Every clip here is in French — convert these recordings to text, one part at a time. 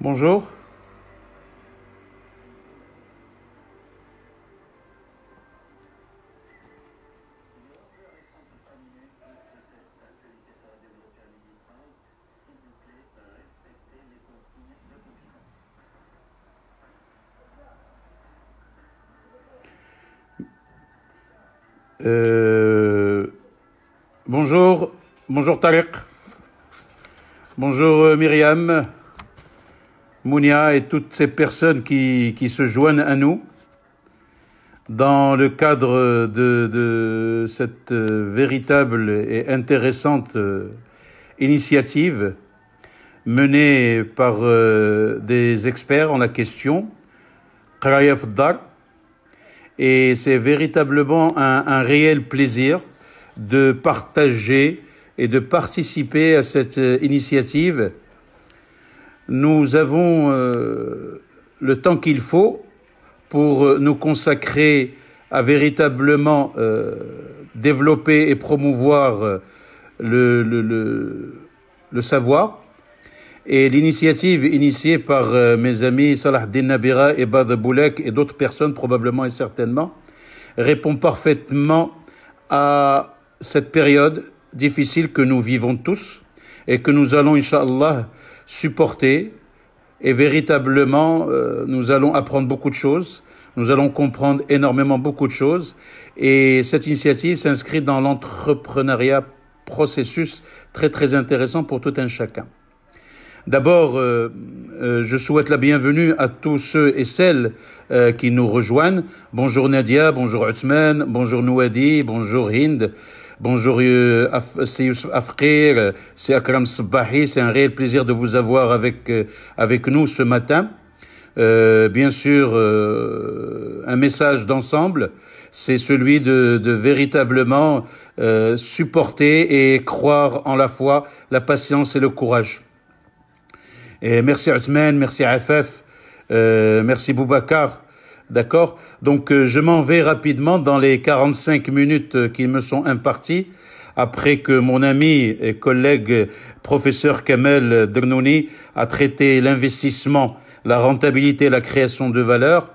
Bonjour. Euh, bonjour, bonjour Tariq, bonjour euh, Myriam. Mounia et toutes ces personnes qui, qui se joignent à nous dans le cadre de, de cette euh, véritable et intéressante euh, initiative menée par euh, des experts en la question, et c'est véritablement un, un, réel plaisir de partager et de participer à cette initiative nous avons euh, le temps qu'il faut pour euh, nous consacrer à véritablement euh, développer et promouvoir le, savoir. Et l'initiative initiée par mes amis Salah Din Nabira et Bad Boulek et d'autres personnes probablement et certainement répond parfaitement à cette période difficile que nous vivons tous et que nous allons, inshallah supporter et véritablement euh, nous allons apprendre beaucoup de choses, nous allons comprendre énormément beaucoup de choses et cette initiative s'inscrit dans l'entrepreneuriat processus très très intéressant pour tout un chacun. D'abord, euh, euh, je souhaite la bienvenue à tous ceux et celles qui nous rejoignent. Bonjour Nadia, bonjour Ousmane, bonjour Nouadi, bonjour Hind, Bonjour, euh, c'est Youssef Afkir, c'est Akram Sbahi, C'est un réel plaisir de vous avoir avec, euh, avec nous ce matin. Euh, bien sûr, un message d'ensemble, c'est celui de, véritablement supporter et croire en la foi, la patience et le courage. Et merci Othman, merci FF, merci Boubacar, D'accord Donc euh, je m'en vais rapidement dans les 45 minutes euh, qui me sont imparties après que mon ami et collègue euh, professeur Kamel Dernouni a traité l'investissement, la rentabilité et la création de valeur,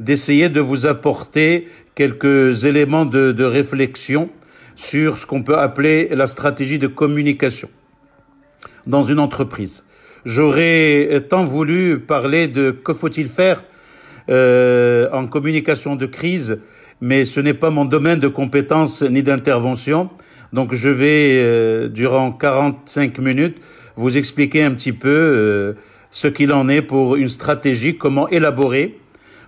d'essayer de vous apporter quelques éléments de, de réflexion sur ce qu'on peut appeler la stratégie de communication dans une entreprise. J'aurais tant voulu parler de que faut-il faire euh, en communication de crise, mais ce n'est pas mon domaine de compétence ni d'intervention. Donc je vais, euh, durant 45 minutes, vous expliquer un petit peu euh, ce qu'il en est pour une stratégie, comment élaborer,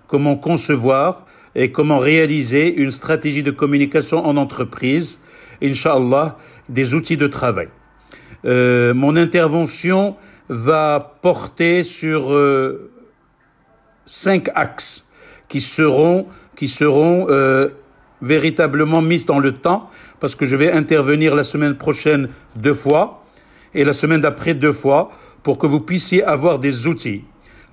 comment concevoir et comment réaliser une stratégie de communication en entreprise, inshallah, des outils de travail. Euh, mon intervention va porter sur cinq axes qui seront, qui seront euh, véritablement mis dans le temps, parce que je vais intervenir la semaine prochaine deux fois et la semaine d'après deux fois, pour que vous puissiez avoir des outils.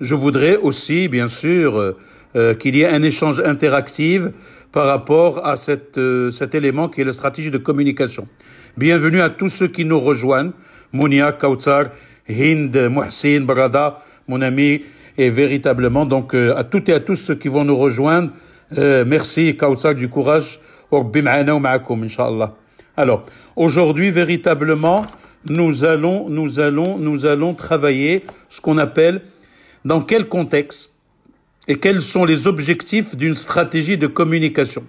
Je voudrais aussi, bien sûr, euh, euh, qu'il y ait un échange interactif par rapport à cette, cet élément qui est la stratégie de communication. Bienvenue à tous ceux qui nous rejoignent. Mounia, Kautsar, Hind, Mohsin, Barada, mon ami et véritablement donc euh, à toutes et à tous ceux qui vont nous rejoindre. Euh, merci Kausa du courage. Alors, aujourd'hui, véritablement, nous allons, nous allons, nous allons travailler ce qu'on appelle dans quel contexte et quels sont les objectifs d'une stratégie de communication.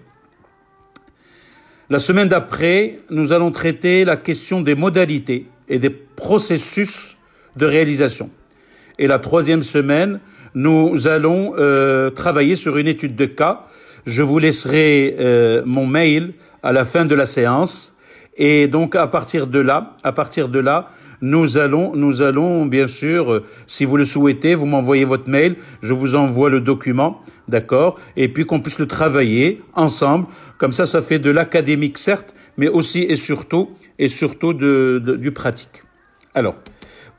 La semaine d'après, nous allons traiter la question des modalités et des processus de réalisation. Et la troisième semaine, nous allons euh, travailler sur une étude de cas. Je vous laisserai euh, mon mail à la fin de la séance. Et donc à partir de là, à partir de là, nous allons, nous allons bien sûr, euh, si vous le souhaitez, vous m'envoyez votre mail, je vous envoie le document, d'accord, et puis qu'on puisse le travailler ensemble. Comme ça, ça fait de l'académique certes, mais aussi et surtout et surtout de du pratique. Alors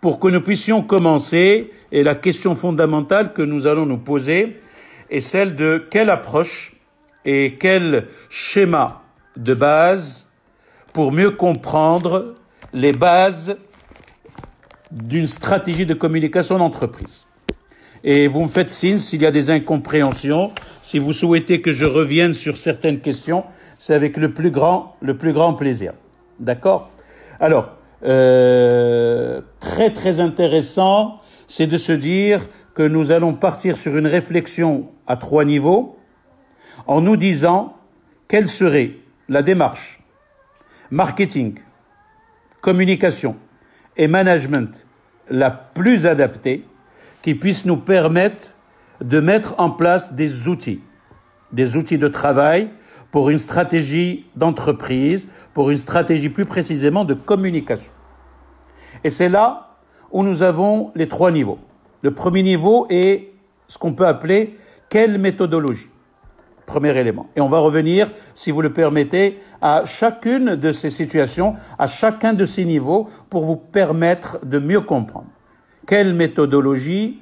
pour que nous puissions commencer, et la question fondamentale que nous allons nous poser est celle de quelle approche et quel schéma de base pour mieux comprendre les bases d'une stratégie de communication d'entreprise. Et vous me faites signe s'il y a des incompréhensions. Si vous souhaitez que je revienne sur certaines questions, c'est avec le plus grand, le plus grand plaisir. D'accord? Alors, euh, très très intéressant, c'est de se dire que nous allons partir sur une réflexion à trois niveaux en nous disant quelle serait la démarche marketing, communication et management la plus adaptée qui puisse nous permettre de mettre en place des outils, des outils de travail pour une stratégie d'entreprise, pour une stratégie plus précisément de communication. Et c'est là où nous avons les trois niveaux. Le premier niveau est ce qu'on peut appeler quelle méthodologie Premier élément. Et on va revenir, si vous le permettez, à chacune de ces situations, à chacun de ces niveaux, pour vous permettre de mieux comprendre. Quelle méthodologie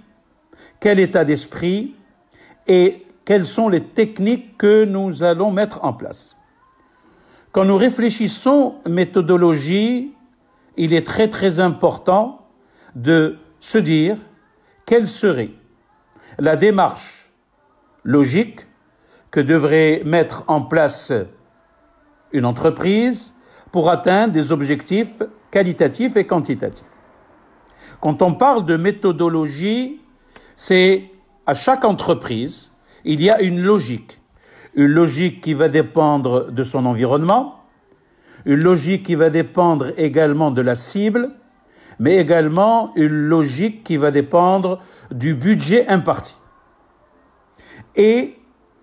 Quel état d'esprit Et quelles sont les techniques que nous allons mettre en place. Quand nous réfléchissons méthodologie, il est très très important de se dire quelle serait la démarche logique que devrait mettre en place une entreprise pour atteindre des objectifs qualitatifs et quantitatifs. Quand on parle de méthodologie, c'est à chaque entreprise il y a une logique. Une logique qui va dépendre de son environnement, une logique qui va dépendre également de la cible, mais également une logique qui va dépendre du budget imparti. Et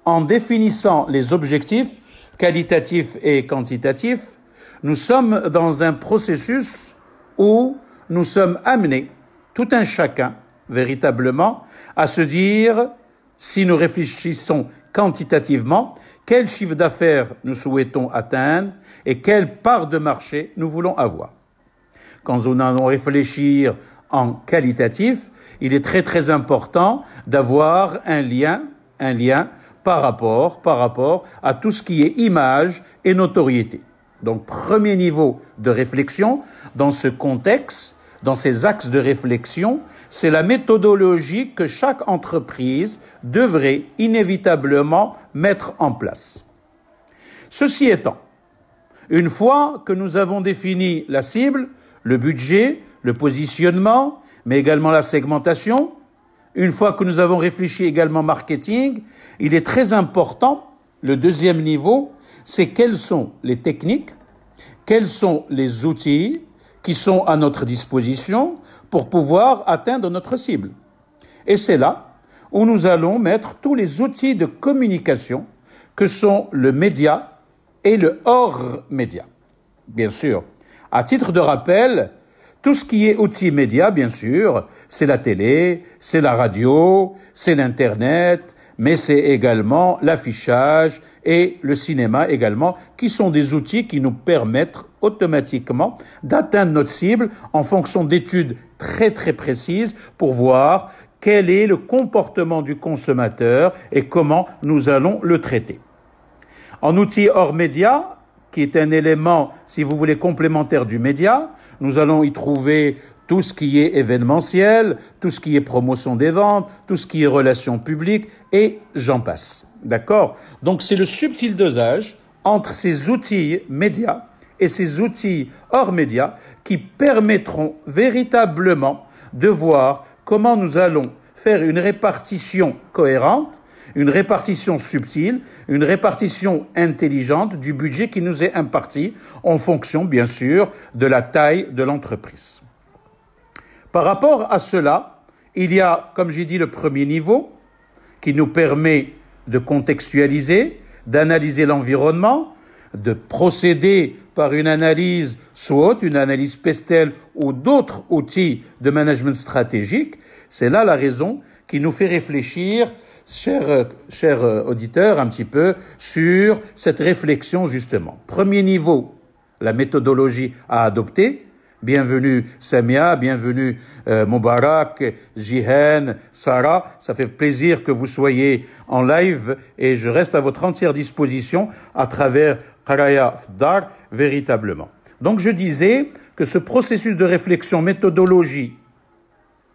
en définissant les objectifs qualitatifs et quantitatifs, nous sommes dans un processus où nous sommes amenés, tout un chacun, véritablement, à se dire si nous réfléchissons quantitativement, quel chiffre d'affaires nous souhaitons atteindre et quelle part de marché nous voulons avoir. Quand nous allons réfléchir en qualitatif, il est très très important d'avoir un lien, un lien par rapport, par rapport à tout ce qui est image et notoriété. Donc premier niveau de réflexion dans ce contexte, dans ces axes de réflexion, c'est la méthodologie que chaque entreprise devrait inévitablement mettre en place. Ceci étant, une fois que nous avons défini la cible, le budget, le positionnement, mais également la segmentation, une fois que nous avons réfléchi également marketing, il est très important, le deuxième niveau, c'est quelles sont les techniques, quels sont les outils, qui sont à notre disposition pour pouvoir atteindre notre cible. Et c'est là où nous allons mettre tous les outils de communication que sont le média et le hors média. Bien sûr. À titre de rappel, tout ce qui est outil média, bien sûr, c'est la télé, c'est la radio, c'est l'Internet, mais c'est également l'affichage et le cinéma également, qui sont des outils qui nous permettent automatiquement d'atteindre notre cible en fonction d'études très très précises pour voir quel est le comportement du consommateur et comment nous allons le traiter. En outil hors média, qui est un élément, si vous voulez, complémentaire du média, nous allons y trouver tout ce qui est événementiel, tout ce qui est promotion des ventes, tout ce qui est relations publiques, et j'en passe. D'accord Donc c'est le subtil dosage entre ces outils médias et ces outils hors médias qui permettront véritablement de voir comment nous allons faire une répartition cohérente, une répartition subtile, une répartition intelligente du budget qui nous est imparti en fonction, bien sûr, de la taille de l'entreprise. Par rapport à cela, il y a, comme j'ai dit, le premier niveau qui nous permet de contextualiser, d'analyser l'environnement, de procéder par une analyse soit une analyse PESTEL ou d'autres outils de management stratégique. C'est là la raison qui nous fait réfléchir, chers euh, auditeurs, un petit peu sur cette réflexion justement. Premier niveau, la méthodologie à adopter. Bienvenue Samia, bienvenue Mubarak, euh, Moubarak, Sarah. Ça fait plaisir que vous soyez en live et je reste à votre entière disposition à travers Qaraya Fdar véritablement. Donc je disais que ce processus de réflexion, méthodologie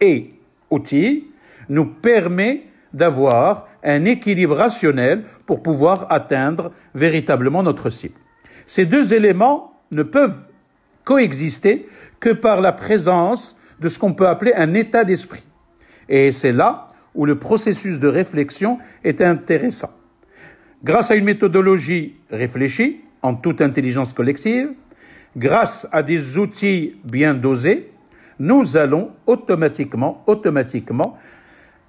et outils nous permet d'avoir un équilibre rationnel pour pouvoir atteindre véritablement notre cible. Ces deux éléments ne peuvent coexister que par la présence de ce qu'on peut appeler un état d'esprit. Et c'est là où le processus de réflexion est intéressant. Grâce à une méthodologie réfléchie, en toute intelligence collective, grâce à des outils bien dosés, nous allons automatiquement, automatiquement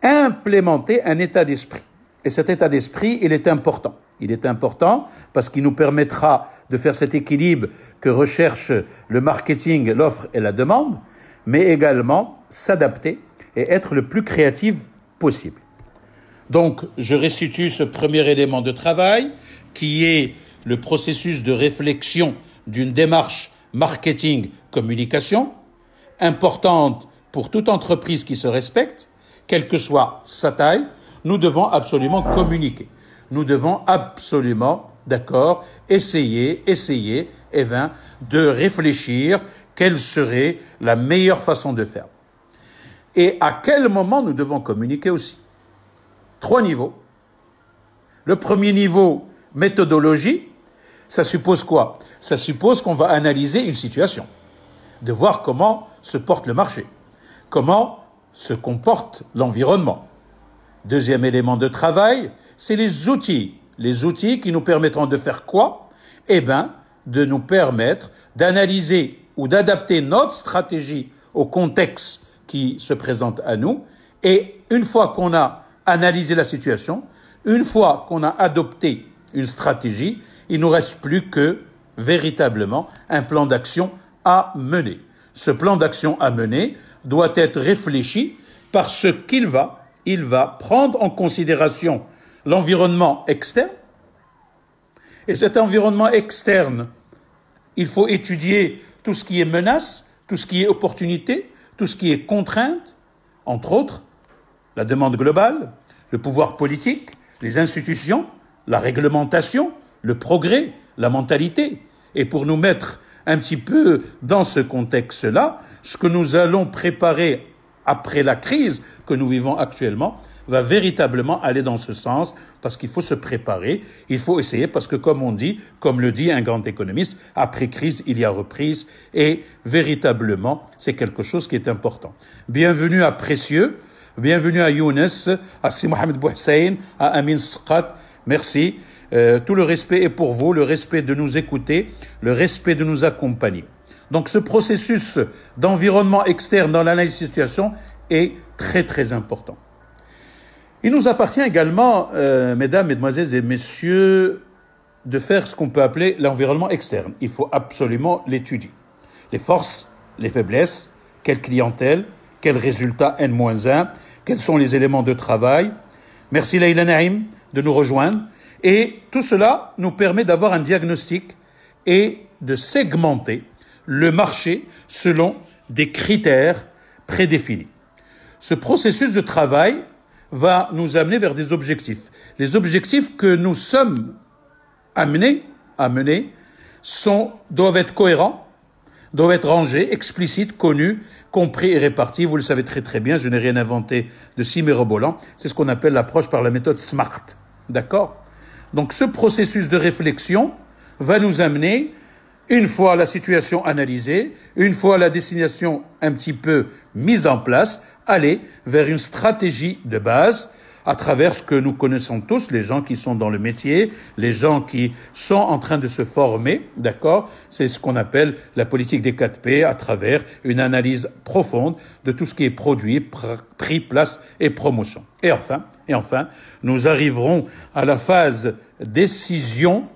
implémenter un état d'esprit. Et cet état d'esprit, il est important. Il est important parce qu'il nous permettra de faire cet équilibre que recherche le marketing, l'offre et la demande, mais également s'adapter et être le plus créatif possible. Donc, je restitue ce premier élément de travail qui est le processus de réflexion d'une démarche marketing-communication, importante pour toute entreprise qui se respecte, quelle que soit sa taille, nous devons absolument communiquer. Nous devons absolument D'accord Essayez, essayez, eh bien, de réfléchir quelle serait la meilleure façon de faire. Et à quel moment nous devons communiquer aussi Trois niveaux. Le premier niveau, méthodologie, ça suppose quoi Ça suppose qu'on va analyser une situation, de voir comment se porte le marché, comment se comporte l'environnement. Deuxième élément de travail, c'est les outils les outils qui nous permettront de faire quoi Eh bien, de nous permettre d'analyser ou d'adapter notre stratégie au contexte qui se présente à nous. Et une fois qu'on a analysé la situation, une fois qu'on a adopté une stratégie, il nous reste plus que véritablement un plan d'action à mener. Ce plan d'action à mener doit être réfléchi parce qu'il va, il va prendre en considération l'environnement externe. Et cet environnement externe, il faut étudier tout ce qui est menace, tout ce qui est opportunité, tout ce qui est contrainte, entre autres la demande globale, le pouvoir politique, les institutions, la réglementation, le progrès, la mentalité. Et pour nous mettre un petit peu dans ce contexte-là, ce que nous allons préparer après la crise que nous vivons actuellement, va véritablement aller dans ce sens parce qu'il faut se préparer, il faut essayer parce que comme on dit, comme le dit un grand économiste, après crise, il y a reprise et véritablement, c'est quelque chose qui est important. Bienvenue à Précieux, bienvenue à Younes, à Si Mohamed Bouhsein, à Amin Sqat, merci. Euh, tout le respect est pour vous, le respect de nous écouter, le respect de nous accompagner. Donc ce processus d'environnement externe dans l'analyse de situation est très très important. Il nous appartient également, euh, mesdames, mesdemoiselles et messieurs, de faire ce qu'on peut appeler l'environnement externe. Il faut absolument l'étudier. Les forces, les faiblesses, quelle clientèle, quel résultat N-1, quels sont les éléments de travail. Merci Leïla Naïm de nous rejoindre. Et tout cela nous permet d'avoir un diagnostic et de segmenter le marché selon des critères prédéfinis. Ce processus de travail va nous amener vers des objectifs. Les objectifs que nous sommes amenés à mener sont, doivent être cohérents, doivent être rangés, explicites, connus, compris et répartis. Vous le savez très très bien, je n'ai rien inventé de si C'est ce qu'on appelle l'approche par la méthode SMART. D'accord Donc ce processus de réflexion va nous amener une fois la situation analysée, une fois la destination un petit peu mise en place, aller vers une stratégie de base à travers ce que nous connaissons tous, les gens qui sont dans le métier, les gens qui sont en train de se former, d'accord C'est ce qu'on appelle la politique des 4 P à travers une analyse profonde de tout ce qui est produit, prix, place et promotion. Et enfin, et enfin, nous arriverons à la phase décision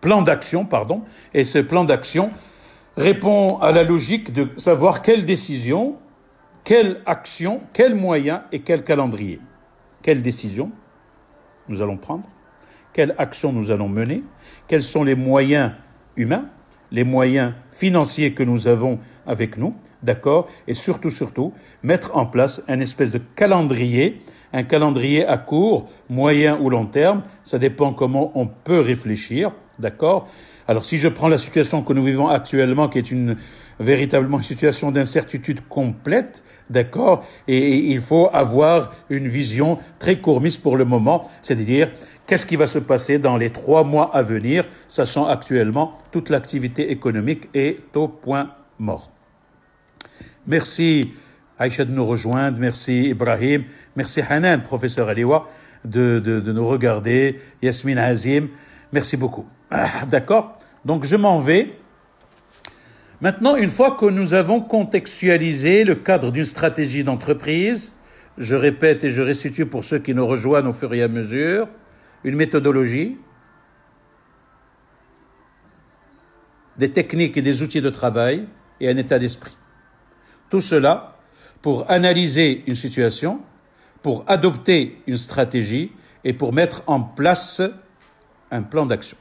plan d'action, pardon, et ce plan d'action répond à la logique de savoir quelle décision, quelle action, quels moyens et quel calendrier. Quelle décision nous allons prendre, quelle actions nous allons mener, quels sont les moyens humains, les moyens financiers que nous avons avec nous, d'accord, et surtout, surtout, mettre en place un espèce de calendrier, un calendrier à court, moyen ou long terme, ça dépend comment on peut réfléchir, D'accord Alors si je prends la situation que nous vivons actuellement, qui est une véritablement une situation d'incertitude complète, d'accord Et il faut avoir une vision très courmiste pour le moment, c'est-à-dire qu'est-ce qui va se passer dans les trois mois à venir, sachant actuellement toute l'activité économique est au point mort. Merci Aïcha de nous rejoindre, merci Ibrahim, merci Hanan, professeur Aliwa, de, de, de nous regarder, Yasmine Azim, merci beaucoup. Ah, d'accord Donc je m'en vais. Maintenant, une fois que nous avons contextualisé le cadre d'une stratégie d'entreprise, je répète et je restitue pour ceux qui nous rejoignent au fur et à mesure, une méthodologie, des techniques et des outils de travail et un état d'esprit. Tout cela pour analyser une situation, pour adopter une stratégie et pour mettre en place un plan d'action.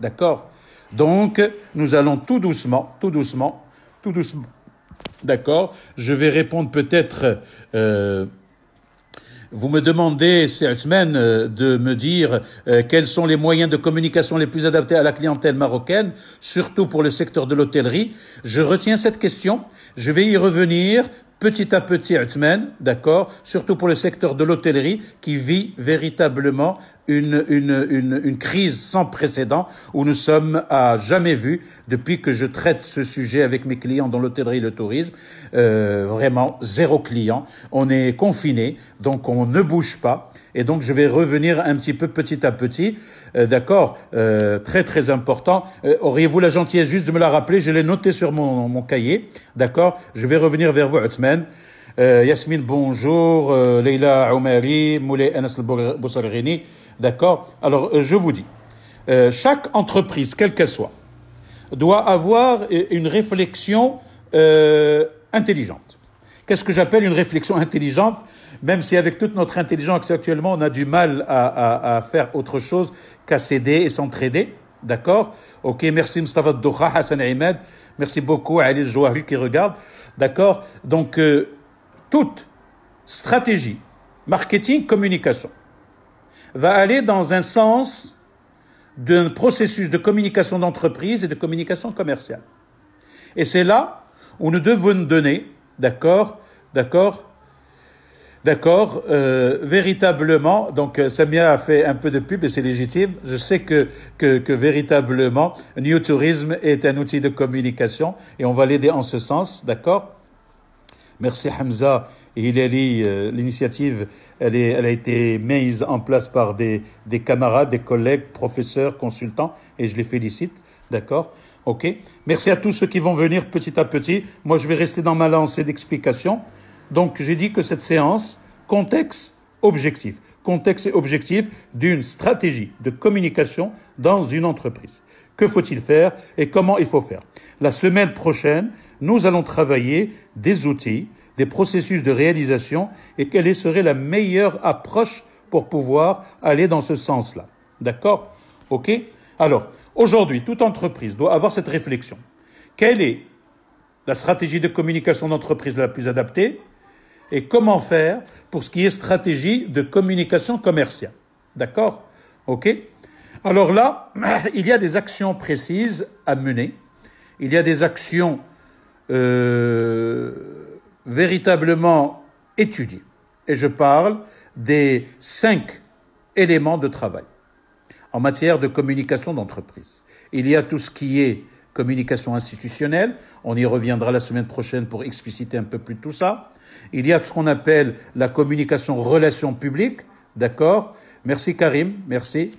D'accord Donc, nous allons tout doucement, tout doucement, tout doucement. D'accord Je vais répondre peut-être... Euh, vous me demandez c'est semaine euh, de me dire euh, quels sont les moyens de communication les plus adaptés à la clientèle marocaine, surtout pour le secteur de l'hôtellerie. Je retiens cette question. Je vais y revenir petit à petit, semaine, d'accord, surtout pour le secteur de l'hôtellerie qui vit véritablement une, une, une, une crise sans précédent où nous sommes à jamais vu depuis que je traite ce sujet avec mes clients dans l'hôtellerie et le tourisme. Euh, vraiment zéro client. On est confiné, donc on ne bouge pas. Et donc je vais revenir un petit peu petit à petit. Euh, d'accord, euh, très très important. Euh, auriez-vous la gentillesse juste de me la rappeler Je l'ai noté sur mon, mon cahier. D'accord, je vais revenir vers vous, Euh, Yasmine, bonjour. Euh, Leila Oumari, Moulay Anas Boussalrini. D'accord Alors, euh, je vous dis, euh, chaque entreprise, quelle qu'elle soit, doit avoir euh, une réflexion intelligente. Qu'est-ce que j'appelle une réflexion intelligente Même si avec toute notre intelligence actuellement, on a du mal à, faire autre chose qu'à s'aider et s'entraider. D'accord Ok, merci Mustafa Doha, Hassan Ahmed, merci beaucoup à Ali Jouari qui regarde. D'accord Donc, toute stratégie, marketing, communication, va aller dans un sens d'un processus de communication d'entreprise et de communication commerciale. Et c'est là où nous devons donner, d'accord, d'accord, D'accord, euh, véritablement, donc euh, Samia a fait un peu de pub et c'est légitime. Je sais que, que, que, véritablement, New Tourism est un outil de communication et on va l'aider en ce sens, d'accord Merci Hamza il euh, l'initiative, elle, elle a été mise en place par des, des camarades, des collègues, professeurs, consultants, et je les félicite. D'accord Ok. Merci à tous ceux qui vont venir petit à petit. Moi, je vais rester dans ma lancée d'explication. Donc, j'ai dit que cette séance, contexte, objectif. Contexte et objectif d'une stratégie de communication dans une entreprise. Que faut-il faire et comment il faut faire La semaine prochaine, nous allons travailler des outils, des processus de réalisation et quelle serait la meilleure approche pour pouvoir aller dans ce sens-là. D'accord OK Alors, aujourd'hui, toute entreprise doit avoir cette réflexion. Quelle est la stratégie de communication d'entreprise la plus adaptée et comment faire pour ce qui est stratégie de communication commerciale. D'accord OK Alors là, il y a des actions précises à mener. Il y a des actions euh, véritablement étudié. Et je parle des cinq éléments de travail en matière de communication d'entreprise. Il y a tout ce qui est communication institutionnelle, on y reviendra la semaine prochaine pour expliciter un peu plus tout ça. Il y a ce qu'on appelle la communication relations publiques, d'accord Merci Karim, merci.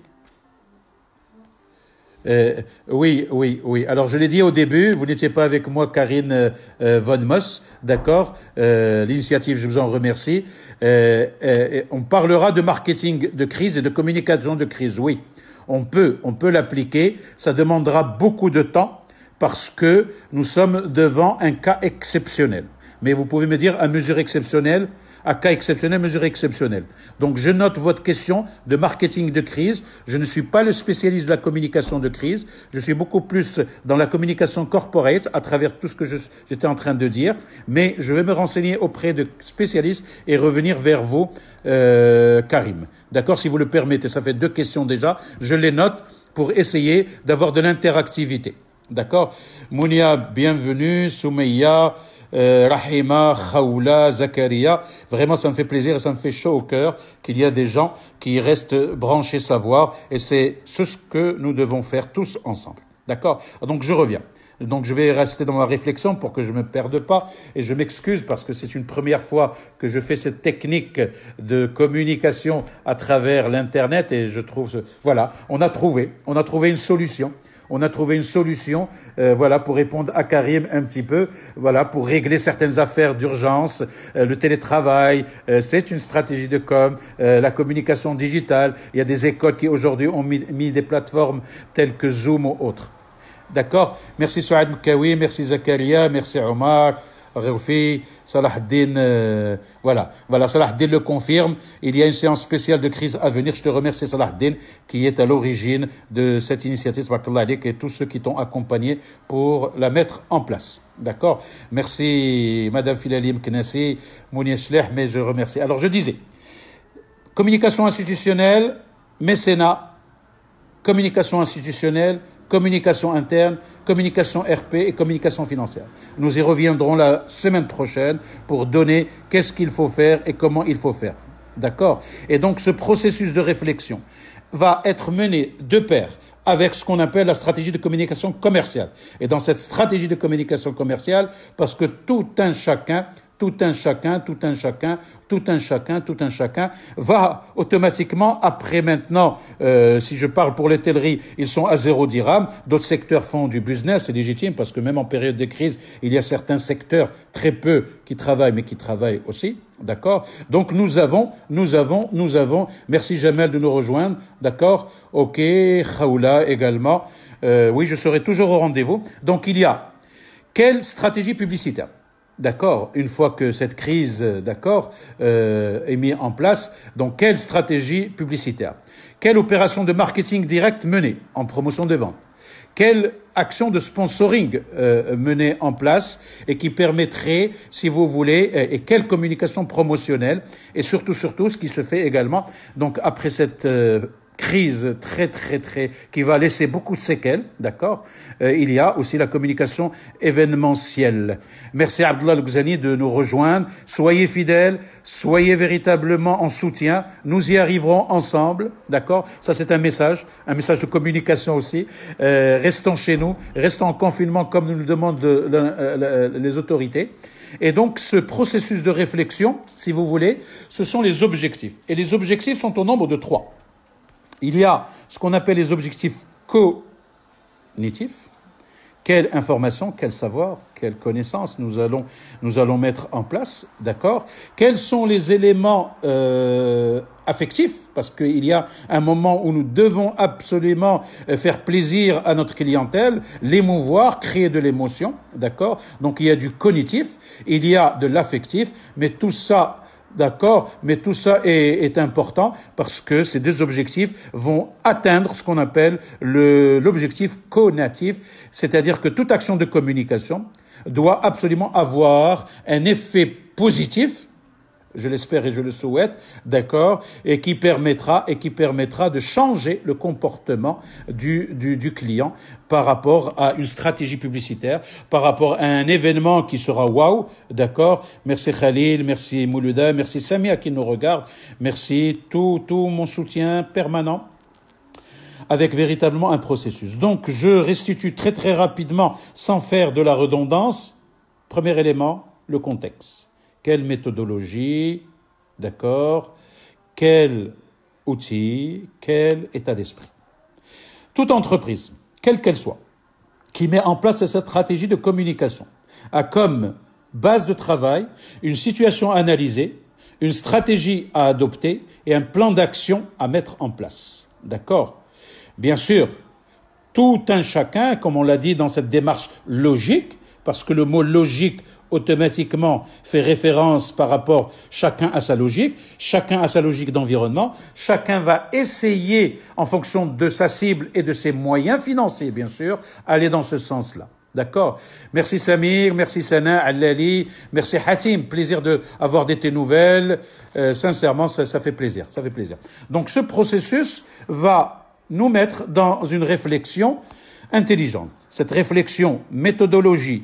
Euh, oui, oui, oui. Alors je l'ai dit au début, vous n'étiez pas avec moi, Karine euh, euh, Von Moss, d'accord euh, L'initiative, je vous en remercie. on parlera de marketing de crise et de communication de crise, oui. On peut, on peut l'appliquer. Ça demandera beaucoup de temps parce que nous sommes devant un cas exceptionnel. Mais vous pouvez me dire, à mesure exceptionnelle, à cas exceptionnel, mesures exceptionnelles. Donc je note votre question de marketing de crise. Je ne suis pas le spécialiste de la communication de crise. Je suis beaucoup plus dans la communication corporate à travers tout ce que j'étais en train de dire. Mais je vais me renseigner auprès de spécialistes et revenir vers vous, euh, Karim. D'accord, si vous le permettez. Ça fait deux questions déjà. Je les note pour essayer d'avoir de l'interactivité. D'accord Mounia, bienvenue. Soumeya, euh, Rahima, Khaoula, Zakaria. Vraiment, ça me fait plaisir et ça me fait chaud au cœur qu'il y a des gens qui restent branchés savoir et c'est ce que nous devons faire tous ensemble. D'accord ah, Donc je reviens. Donc je vais rester dans ma réflexion pour que je ne me perde pas et je m'excuse parce que c'est une première fois que je fais cette technique de communication à travers l'Internet et je trouve... Voilà, on a trouvé, on a trouvé une solution on a trouvé une solution, euh, voilà, pour répondre à Karim un petit peu, voilà, pour régler certaines affaires d'urgence, euh, le télétravail, euh, c'est une stratégie de com, la communication digitale. Il y a des écoles qui aujourd'hui ont mis, des plateformes telles que Zoom ou autres. D'accord Merci Souad Mkawi, merci Zakaria, merci Omar. Rufi, Salah Din, euh, voilà, voilà, Salah Din le confirme. Il y a une séance spéciale de crise à venir. Je te remercie, Salah Din, qui est à l'origine de cette initiative, et tous ceux qui t'ont accompagné pour la mettre en place. D'accord Merci, Madame Filalim Knessi Mounia mais je remercie. Alors, je disais, communication institutionnelle, mécénat, communication institutionnelle, communication interne, communication RP et communication financière. Nous y reviendrons la semaine prochaine pour donner qu'est-ce qu'il faut faire et comment il faut faire. D'accord Et donc ce processus de réflexion va être mené de pair avec ce qu'on appelle la stratégie de communication commerciale. Et dans cette stratégie de communication commerciale, parce que tout un chacun tout un chacun, tout un chacun, tout un chacun, tout un chacun, va automatiquement, après maintenant, euh, si je parle pour les l'hôtellerie, ils sont à zéro dirham, d'autres secteurs font du business, c'est légitime, parce que même en période de crise, il y a certains secteurs, très peu, qui travaillent, mais qui travaillent aussi, d'accord Donc nous avons, nous avons, nous avons, merci Jamel de nous rejoindre, d'accord Ok, Raoula également, euh, oui, je serai toujours au rendez-vous. Donc il y a, quelle stratégie publicitaire d'accord, une fois que cette crise, euh, d'accord, euh, est mise en place, donc quelle stratégie publicitaire Quelle opération de marketing direct menée en promotion de vente Quelle action de sponsoring euh, menée en place et qui permettrait, si vous voulez, et quelle communication promotionnelle et surtout, surtout, ce qui se fait également, donc après cette crise très très très qui va laisser beaucoup de séquelles, d'accord euh, Il y a aussi la communication événementielle. Merci Abdullah al de nous rejoindre. Soyez fidèles, soyez véritablement en soutien. Nous y arriverons ensemble, d'accord Ça c'est un message, un message de communication aussi. Euh, restons chez nous, restons en confinement comme nous le demandent euh, les autorités. Et donc ce processus de réflexion, si vous voulez, ce sont les objectifs. Et les objectifs sont au nombre de trois. Il y a ce qu'on appelle les objectifs cognitifs. Quelle information, quel savoir, quelle connaissance nous allons, nous allons mettre en place, d'accord Quels sont les éléments euh, affectifs Parce qu'il y a un moment où nous devons absolument euh, faire plaisir à notre clientèle, l'émouvoir, créer de l'émotion, d'accord Donc il y a du cognitif, il y a de l'affectif, mais tout ça D'accord Mais tout ça est, est, important parce que ces deux objectifs vont atteindre ce qu'on appelle l'objectif conatif, c'est-à-dire que toute action de communication doit absolument avoir un effet positif je l'espère et je le souhaite, d'accord, et qui permettra et qui permettra de changer le comportement du, du, client par rapport à une stratégie publicitaire, par rapport à un événement qui sera waouh, d'accord. Merci Khalil, merci Moulouda, merci Samia qui nous regarde, merci tout tout mon soutien permanent avec véritablement un processus. Donc je restitue très très rapidement sans faire de la redondance. Premier élément, le contexte quelle méthodologie, d'accord, quel outil, quel état d'esprit. Toute entreprise, quelle qu'elle soit, qui met en place cette stratégie de communication, a comme base de travail une situation analysée, une stratégie à adopter et un plan d'action à mettre en place. D'accord Bien sûr, tout un chacun, comme on l'a dit dans cette démarche logique, parce que le mot logique automatiquement fait référence par rapport chacun à sa logique, chacun à sa logique d'environnement, chacun va essayer en fonction de sa cible et de ses moyens financiers bien sûr, aller dans ce sens-là. D'accord Merci Samir, merci Sana, Alali, merci Hatim. Plaisir d'avoir des tes nouvelles. Euh, sincèrement, ça, ça fait plaisir, ça fait plaisir. Donc ce processus va nous mettre dans une réflexion intelligente. Cette réflexion, méthodologie,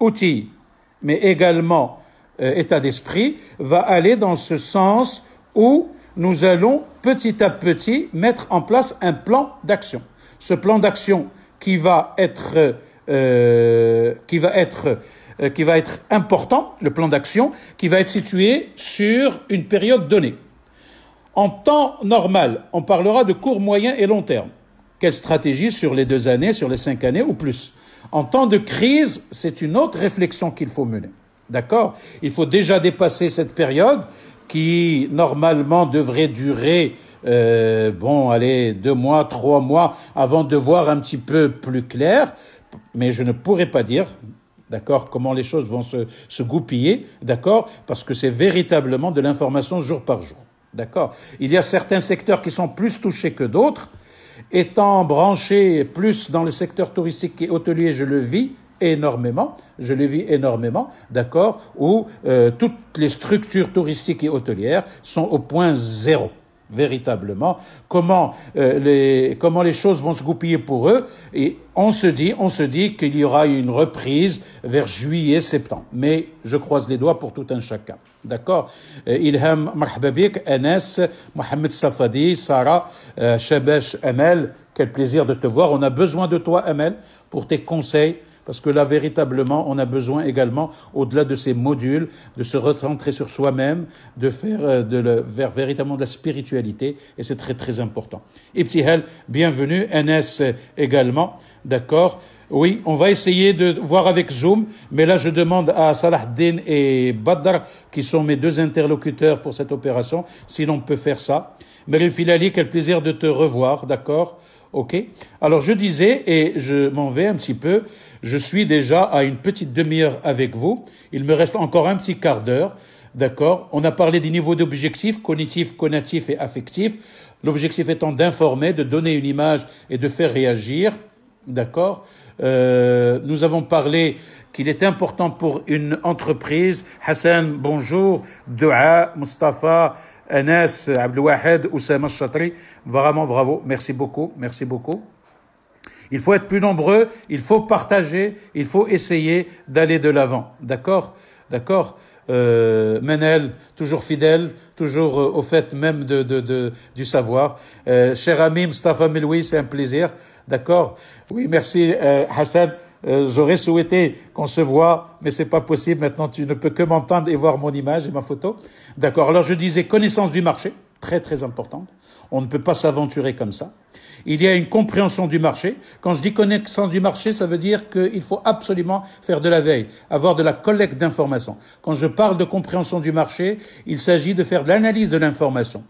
outils, mais également euh, état d'esprit, va aller dans ce sens où nous allons petit à petit mettre en place un plan d'action. Ce plan d'action qui va être euh, qui va être euh, qui va être important, le plan d'action qui va être situé sur une période donnée. En temps normal, on parlera de court, moyen et long terme. Quelle stratégie sur les deux années, sur les cinq années ou plus en temps de crise, c'est une autre réflexion qu'il faut mener. D'accord Il faut déjà dépasser cette période qui, normalement, devrait durer, euh, bon, allez, deux mois, trois mois, avant de voir un petit peu plus clair. Mais je ne pourrais pas dire, d'accord, comment les choses vont se, se goupiller, d'accord, parce que c'est véritablement de l'information jour par jour. D'accord Il y a certains secteurs qui sont plus touchés que d'autres. Étant branché plus dans le secteur touristique et hôtelier, je le vis énormément, je le vis énormément, d'accord, où euh, toutes les structures touristiques et hôtelières sont au point zéro véritablement comment euh, les comment les choses vont se goupiller pour eux et on se dit on se dit qu'il y aura une reprise vers juillet septembre mais je croise les doigts pour tout un chacun D'accord Ilham, مرحبا Enes, NS, Safadi, Sarah, euh, Shabesh, Amel quel plaisir de te voir on a besoin de toi Amel pour tes conseils parce que là, véritablement, on a besoin également, au-delà de ces modules, de se recentrer sur soi-même, de faire, euh, de le, véritablement de la spiritualité, et c'est très, très important. Ibtihel, bienvenue, NS euh, également, d'accord oui, on va essayer de voir avec Zoom, mais là je demande à Salah Din et Badar, qui sont mes deux interlocuteurs pour cette opération, si l'on peut faire ça. Meryl Filali, quel plaisir de te revoir, d'accord Ok Alors je disais, et je m'en vais un petit peu, je suis déjà à une petite demi-heure avec vous, il me reste encore un petit quart d'heure. D'accord On a parlé des niveaux d'objectifs cognitifs, conatifs et affectifs. L'objectif étant d'informer, de donner une image et de faire réagir. D'accord euh, nous avons parlé qu'il est important pour une entreprise. Hassan, bonjour. Doua, Mustafa, Anas, Abdelwahed, Oussama Chatri. Vraiment bravo. Merci beaucoup. Merci beaucoup. Il faut être plus nombreux. Il faut partager. Il faut essayer d'aller de l'avant. D'accord? D'accord euh, Menel, toujours fidèle, toujours euh, au fait même de, du savoir. Euh, cher ami Mustafa Meloui, c'est un plaisir. D'accord Oui, merci euh, Hassan. Euh, j'aurais souhaité qu'on se voit, mais c'est pas possible. Maintenant, tu ne peux que m'entendre et voir mon image et ma photo. D'accord Alors, je disais connaissance du marché, très très importante. On ne peut pas s'aventurer comme ça. Il y a une compréhension du marché. Quand je dis connaissance du marché, ça veut dire qu'il faut absolument faire de la veille, avoir de la collecte d'informations. Quand je parle de compréhension du marché, il s'agit de faire de l'analyse de l'information.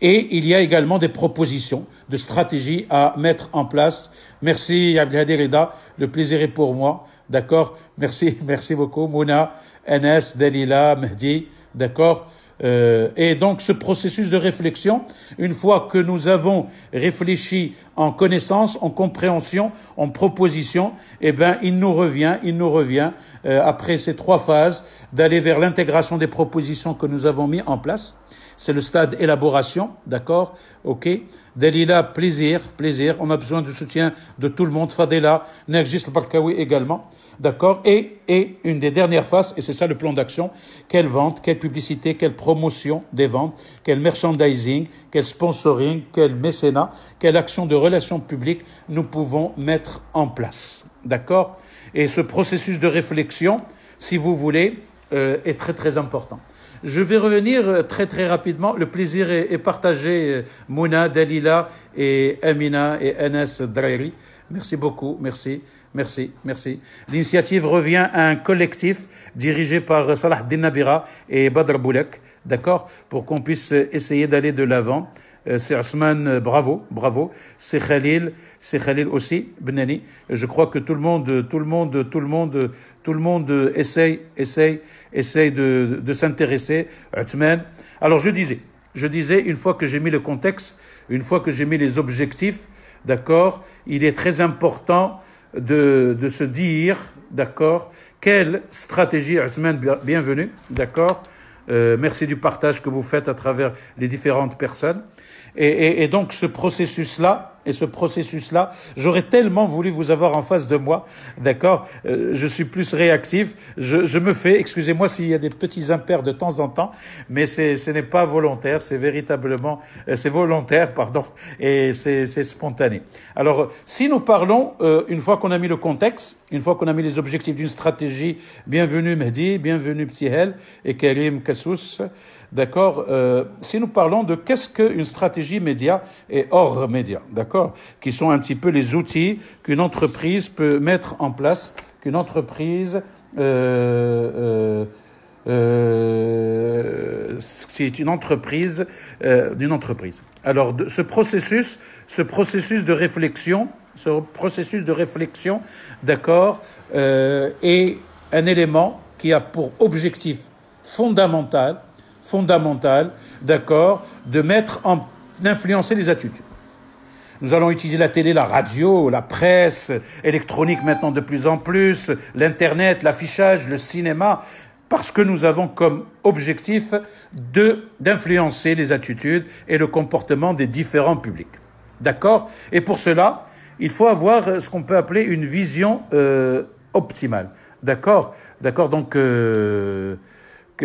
Et il y a également des propositions de stratégie à mettre en place. Merci Abdelhadir le plaisir est pour moi. D'accord Merci, merci beaucoup Mouna, Ns, Dalila, Mehdi. D'accord euh, et donc ce processus de réflexion, une fois que nous avons réfléchi en connaissance, en compréhension, en proposition, eh bien, il nous revient, il nous revient euh, après ces trois phases d'aller vers l'intégration des propositions que nous avons mises en place c'est le stade élaboration, d'accord Ok Delila, plaisir, plaisir. On a besoin du soutien de tout le monde. Fadela, Nergis Barkawi également, d'accord et, et une des dernières phases, et c'est ça le plan d'action, quelle vente, quelle publicité, quelle promotion des ventes, quel merchandising, quel sponsoring, quel mécénat, quelle action de relations publiques nous pouvons mettre en place, d'accord Et ce processus de réflexion, si vous voulez, euh, est très très important. Je vais revenir euh, très très rapidement. Le plaisir est, partagé. Euh, Mouna, Dalila et Amina et Enes Drairi. Merci beaucoup, merci, merci, merci. L'initiative revient à un collectif dirigé par Salah Dinabira et Badr Boulek, d'accord, pour qu'on puisse essayer d'aller de l'avant. Euh, c'est Osman, euh, Bravo, bravo, c'est Khalil, c'est Khalil aussi, Benani. Je crois que tout le monde, tout le monde, tout le monde, tout le monde euh, essaye, essaye, essaye de, de s'intéresser. Ousmane. Alors je disais, je disais, une fois que j'ai mis le contexte, une fois que j'ai mis les objectifs, d'accord, il est très important de, de se dire, d'accord, quelle stratégie, Ousmane, bienvenue, d'accord, merci du partage que vous faites à travers les différentes personnes. Et, et, donc ce processus-là, et ce processus-là, j'aurais tellement voulu vous avoir en face de moi, d'accord euh, Je suis plus réactif, je, je me fais, excusez-moi s'il y a des petits impairs de temps en temps, mais ce n'est pas volontaire, c'est véritablement, euh, c'est volontaire, pardon, et c'est spontané. Alors, si nous parlons, euh, une fois qu'on a mis le contexte, une fois qu'on a mis les objectifs d'une stratégie, bienvenue Mehdi, bienvenue Ptihel et Karim Kassous, D'accord euh, Si nous parlons de qu'est-ce qu'une stratégie média et hors média, d'accord Qui sont un petit peu les outils qu'une entreprise peut mettre en place, qu'une entreprise... Euh, euh, c'est une entreprise d'une entreprise. Alors, ce processus, ce processus de réflexion, ce processus de réflexion, d'accord, est un élément qui a pour objectif fondamental fondamental, d'accord, de mettre en, d'influencer les attitudes. Nous allons utiliser la télé, la radio, la presse électronique maintenant de plus en plus, l'Internet, l'affichage, le cinéma, parce que nous avons comme objectif de, d'influencer les attitudes et le comportement des différents publics. D'accord Et pour cela, il faut avoir euh, ce qu'on peut appeler une vision euh, optimale. D'accord D'accord Donc, euh,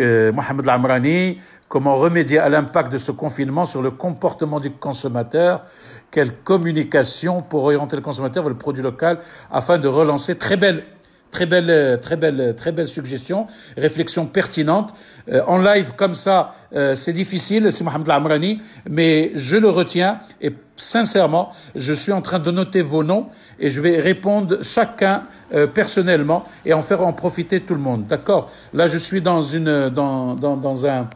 euh, Mohamed Lamrani, comment remédier à l'impact de ce confinement sur le comportement du consommateur, quelle communication pour orienter le consommateur vers le produit local afin de relancer très belle Très belle, euh, très belle, euh, très belle suggestion, réflexion pertinente. Euh, en live comme ça, c'est difficile, c'est Mohamed Lamrani, mais je le retiens et sincèrement, je suis en train de noter vos noms et je vais répondre chacun personnellement et en faire en profiter tout le monde. D'accord Là, je suis dans une, dans, dans, dans un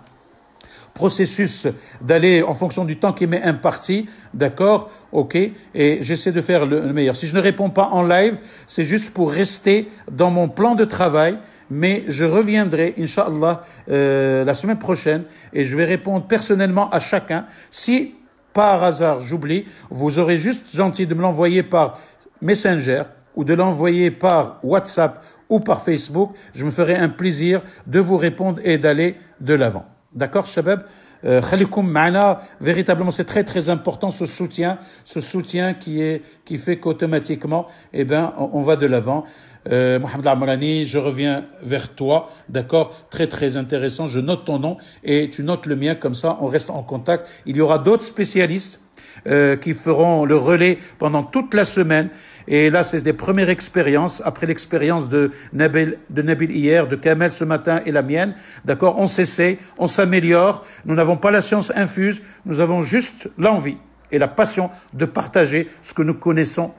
processus d'aller en fonction du temps qui m'est imparti, d'accord Ok, et j'essaie de faire le, meilleur. Si je ne réponds pas en live, c'est juste pour rester dans mon plan de travail, mais je reviendrai, inshallah, euh, la semaine prochaine et je vais répondre personnellement à chacun. Si par hasard j'oublie, vous aurez juste gentil de me l'envoyer par Messenger ou de l'envoyer par WhatsApp ou par Facebook. Je me ferai un plaisir de vous répondre et d'aller de l'avant. D'accord, Shabab euh, Mana, véritablement, c'est très très important ce soutien, ce soutien qui est qui fait qu'automatiquement, eh ben, on, va de l'avant. Euh, Mohamed Amrani, je reviens vers toi, d'accord Très très intéressant. Je note ton nom et tu notes le mien comme ça, on reste en contact. Il y aura d'autres spécialistes euh, qui feront le relais pendant toute la semaine. Et là, c'est des premières expériences. Après l'expérience de Nabil, de Nabil hier, de Kamel ce matin et la mienne, d'accord, on s'essaie, on s'améliore. Nous n'avons pas la science infuse, nous avons juste l'envie et la passion de partager ce que nous connaissons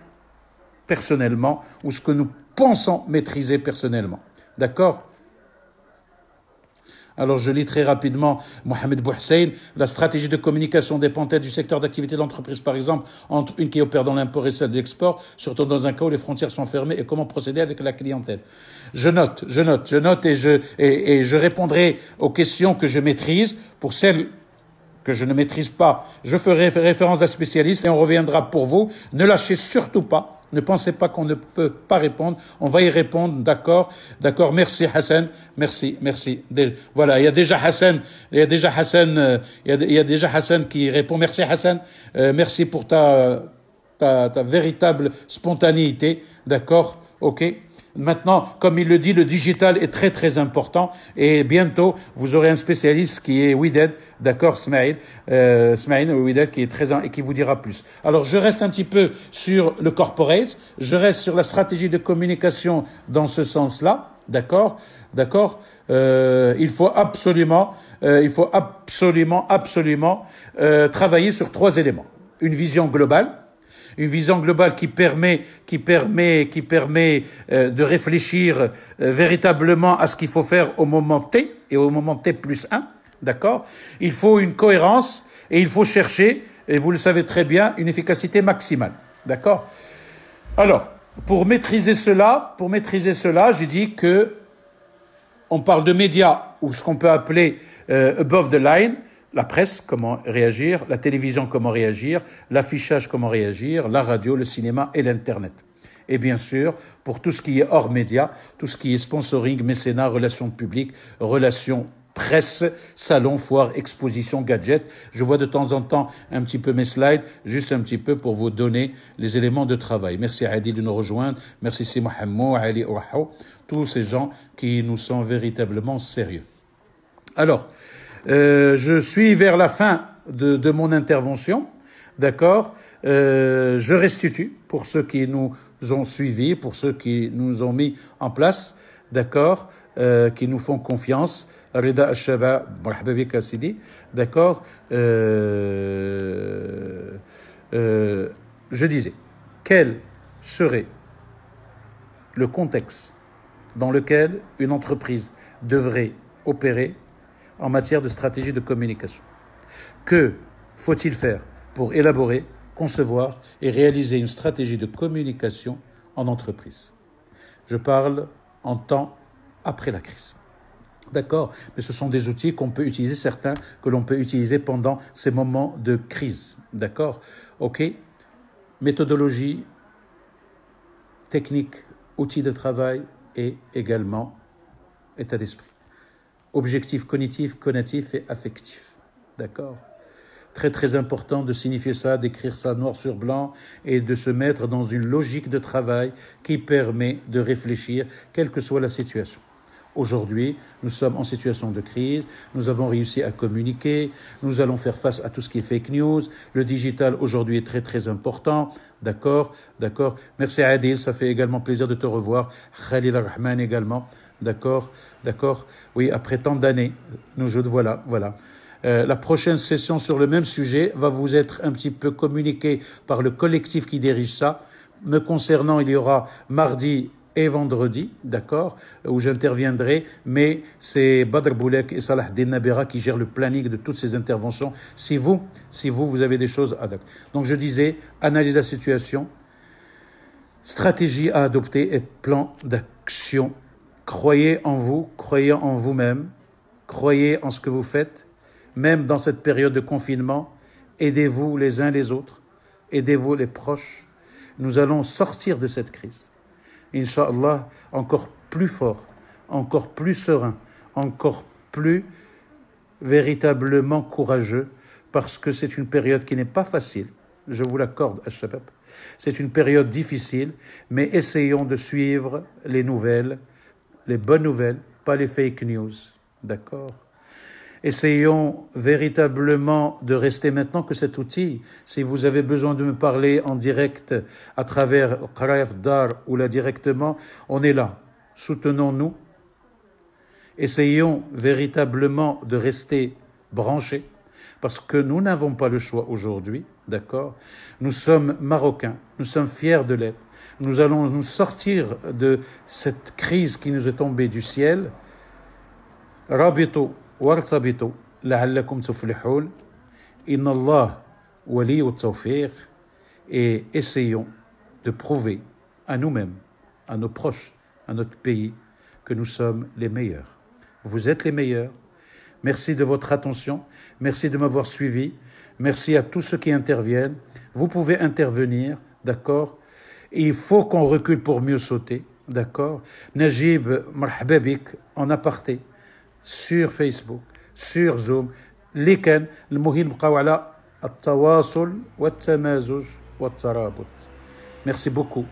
personnellement ou ce que nous pensons maîtriser personnellement. D'accord alors je lis très rapidement Mohamed Bouhsein, la stratégie de communication des panthères du secteur d'activité de l'entreprise, par exemple, entre une qui opère dans l'import et celle de l'export, surtout dans un cas où les frontières sont fermées et comment procéder avec la clientèle. Je note, je note, je note et je, et, je répondrai aux questions que je maîtrise pour celles que je ne maîtrise pas. Je ferai référence à spécialistes et on reviendra pour vous. Ne lâchez surtout pas ne pensez pas qu'on ne peut pas répondre. On va y répondre, d'accord, d'accord. Merci Hassan, merci, merci. Voilà, il y a déjà Hassan, il y a déjà Hassan, euh, il y a, déjà Hassan qui répond. Merci Hassan, euh, merci pour ta, ta véritable spontanéité, d'accord, ok. Maintenant, comme il le dit, le digital est très très important et bientôt vous aurez un spécialiste qui est Wided, d'accord, Smail, euh, qui est très et qui vous dira plus. Alors je reste un petit peu sur le corporate, je reste sur la stratégie de communication dans ce sens-là. D'accord, d'accord. Euh, il faut absolument, euh, il faut absolument, absolument euh, travailler sur trois éléments une vision globale, une vision globale qui permet, qui permet, qui permet euh, de réfléchir euh, véritablement à ce qu'il faut faire au moment T et au moment T plus 1, d'accord Il faut une cohérence et il faut chercher, et vous le savez très bien, une efficacité maximale, d'accord Alors, pour maîtriser cela, pour maîtriser cela, j'ai dit que on parle de médias ou ce qu'on peut appeler euh, above the line, la presse, comment réagir, la télévision, comment réagir, l'affichage, comment réagir, la radio, le cinéma et l'Internet. Et bien sûr, pour tout ce qui est hors média, tout ce qui est sponsoring, mécénat, relations publiques, relations presse, salon, foire, exposition, gadgets, Je vois de temps en temps un petit peu mes slides, juste un petit peu pour vous donner les éléments de travail. Merci à Adi de nous rejoindre, merci Si Mohamed, Ali Ouahou, tous ces gens qui nous sont véritablement sérieux. Alors, euh, je suis vers la fin de, de mon intervention, d'accord euh, Je restitue pour ceux qui nous ont suivis, pour ceux qui nous ont mis en place, d'accord euh, Qui nous font confiance. Rida Ashaba, Mohamed Kassidi, d'accord Je disais, quel serait le contexte dans lequel une entreprise devrait opérer en matière de stratégie de communication. Que faut-il faire pour élaborer, concevoir et réaliser une stratégie de communication en entreprise Je parle en temps après la crise. D'accord Mais ce sont des outils qu'on peut utiliser, certains que l'on peut utiliser pendant ces moments de crise. D'accord Ok Méthodologie, technique, outils de travail et également état d'esprit objectif cognitif, conatif et affectif. D'accord Très très important de signifier ça, d'écrire ça noir sur blanc et de se mettre dans une logique de travail qui permet de réfléchir, quelle que soit la situation. Aujourd'hui, nous sommes en situation de crise, nous avons réussi à communiquer, nous allons faire face à tout ce qui est fake news, le digital aujourd'hui est très très important, d'accord, d'accord. Merci Adil, ça fait également plaisir de te revoir. Khalil Rahman également, D'accord D'accord Oui, après tant d'années, nous je voilà, voilà. Euh, la prochaine session sur le même sujet va vous être un petit peu communiquée par le collectif qui dirige ça. Me concernant, il y aura mardi et vendredi, d'accord, où j'interviendrai, mais c'est Badr Boulek et Salah Denabera qui gèrent le planning de toutes ces interventions. Si vous, si vous, vous avez des choses à dire. Donc je disais, analyse la situation, stratégie à adopter et plan d'action Croyez en vous, croyez en vous-même, croyez en ce que vous faites, même dans cette période de confinement, aidez-vous les uns les autres, aidez-vous les proches. Nous allons sortir de cette crise. Inch'Allah, encore plus fort, encore plus serein, encore plus véritablement courageux, parce que c'est une période qui n'est pas facile. Je vous l'accorde, à shabab C'est une période difficile, mais essayons de suivre les nouvelles les bonnes nouvelles, pas les fake news. D'accord Essayons véritablement de rester maintenant que cet outil, si vous avez besoin de me parler en direct à travers Qaraif Dar ou là directement, on est là. Soutenons-nous. Essayons véritablement de rester branchés parce que nous n'avons pas le choix aujourd'hui, d'accord Nous sommes marocains, nous sommes fiers de l'être. Nous allons nous sortir de cette crise qui nous est tombée du ciel. inna wa et essayons de prouver à nous-mêmes, à nos proches, à notre pays que nous sommes les meilleurs. Vous êtes les meilleurs. Merci de votre attention. Merci de m'avoir suivi. Merci à tous ceux qui interviennent. Vous pouvez intervenir, d'accord il faut qu'on recule pour mieux sauter, d'accord Najib en aparté sur Facebook, sur Zoom, Merci beaucoup.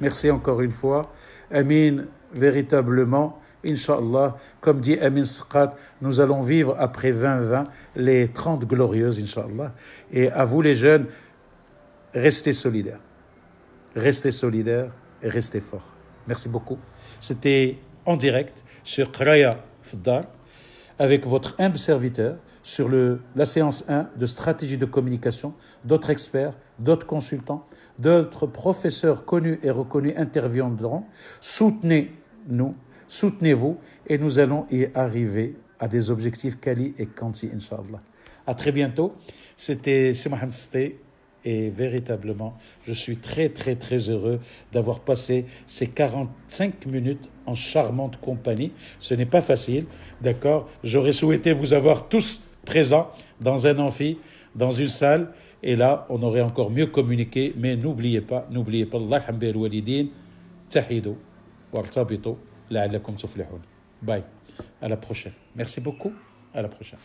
Merci encore une fois. Amin, véritablement, Inch'Allah, comme dit Amin Sakat, nous allons vivre après 2020 les 30 glorieuses, inshallah. Et à vous les jeunes, restez solidaires. Restez solidaires et restez forts. Merci beaucoup. C'était en direct sur Kraya Fdar avec votre humble serviteur sur le, la séance 1 de stratégie de communication, d'autres experts, d'autres consultants, d'autres professeurs connus et reconnus interviendront. Soutenez-nous, soutenez-vous et nous allons y arriver à des objectifs quali et quanti, inshallah. À très bientôt. C'était Sima Sté et véritablement, je suis très très très heureux d'avoir passé ces 45 minutes en charmante compagnie. Ce n'est pas facile, d'accord J'aurais souhaité vous avoir tous présents dans un amphi, dans une salle, et là, on aurait encore mieux communiqué, mais n'oubliez pas, n'oubliez pas, walidin, Bye, à la prochaine. Merci beaucoup, à la prochaine.